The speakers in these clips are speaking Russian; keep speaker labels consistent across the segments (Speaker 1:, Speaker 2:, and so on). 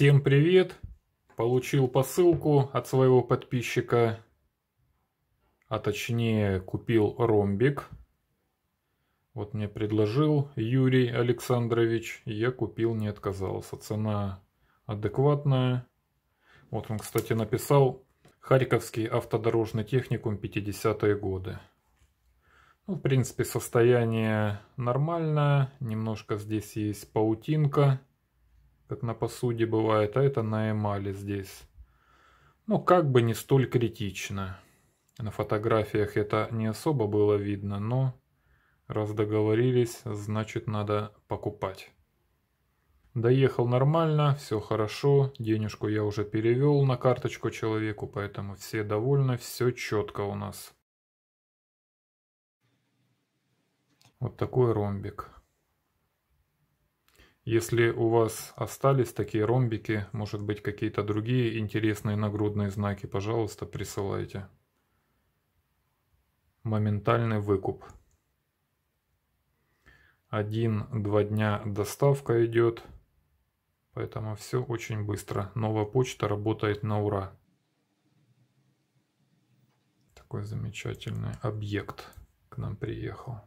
Speaker 1: Всем привет! Получил посылку от своего подписчика, а точнее купил ромбик. Вот мне предложил Юрий Александрович, я купил, не отказался. Цена адекватная. Вот он, кстати, написал Харьковский автодорожный техникум 50-е годы. Ну, в принципе, состояние нормальное, немножко здесь есть паутинка как на посуде бывает, а это на эмали здесь. Ну, как бы не столь критично. На фотографиях это не особо было видно, но раз договорились, значит надо покупать. Доехал нормально, все хорошо, денежку я уже перевел на карточку человеку, поэтому все довольны, все четко у нас. Вот такой ромбик. Если у вас остались такие ромбики, может быть какие-то другие интересные нагрудные знаки, пожалуйста, присылайте. Моментальный выкуп. Один-два дня доставка идет, поэтому все очень быстро. Новая почта работает на ура. Такой замечательный объект к нам приехал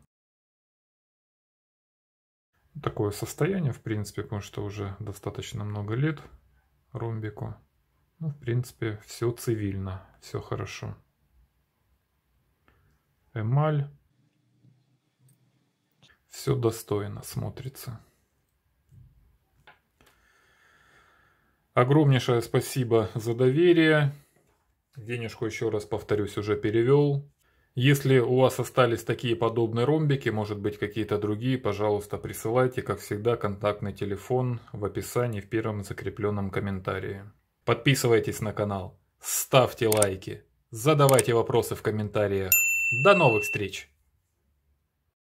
Speaker 1: такое состояние, в принципе, потому что уже достаточно много лет ромбику. Ну, в принципе, все цивильно, все хорошо. Эмаль. Все достойно смотрится. Огромнейшее спасибо за доверие. Денежку еще раз повторюсь уже перевел. Если у вас остались такие подобные ромбики, может быть какие-то другие, пожалуйста, присылайте, как всегда, контактный телефон в описании в первом закрепленном комментарии. Подписывайтесь на канал, ставьте лайки, задавайте вопросы в комментариях. До новых встреч!